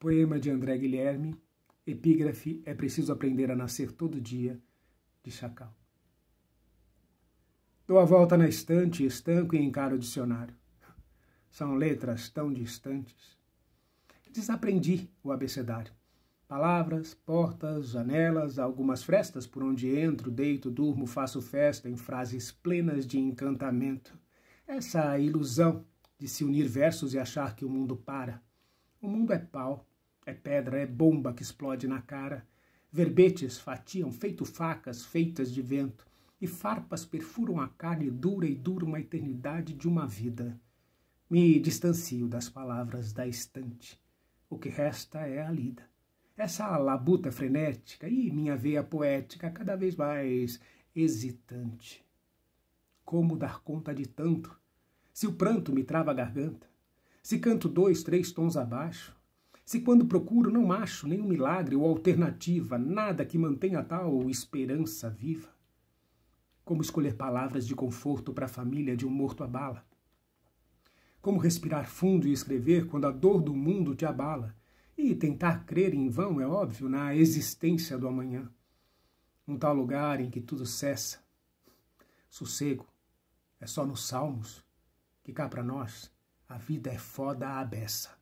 Poema de André Guilherme, epígrafe É Preciso Aprender a Nascer Todo Dia, de Chacal. Dou a volta na estante, estanco e encaro o dicionário. São letras tão distantes. Desaprendi o abecedário. Palavras, portas, janelas, algumas frestas por onde entro, deito, durmo, faço festa em frases plenas de encantamento. Essa ilusão de se unir versos e achar que o mundo para. O mundo é pau, é pedra, é bomba que explode na cara. Verbetes fatiam, feito facas feitas de vento, e farpas perfuram a carne dura e dura uma eternidade de uma vida. Me distancio das palavras da estante. O que resta é a lida. Essa labuta frenética e minha veia poética cada vez mais hesitante. Como dar conta de tanto? Se o pranto me trava a garganta, se canto dois, três tons abaixo, se quando procuro não acho nenhum milagre ou alternativa, nada que mantenha tal esperança viva? Como escolher palavras de conforto para a família de um morto à bala? Como respirar fundo e escrever quando a dor do mundo te abala? E tentar crer em vão, é óbvio, na existência do amanhã. Um tal lugar em que tudo cessa. Sossego. É só nos salmos que cá para nós a vida é foda à beça.